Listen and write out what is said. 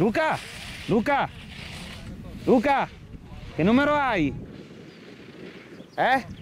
Luca, Luca, Luca, che numero hai? Eh?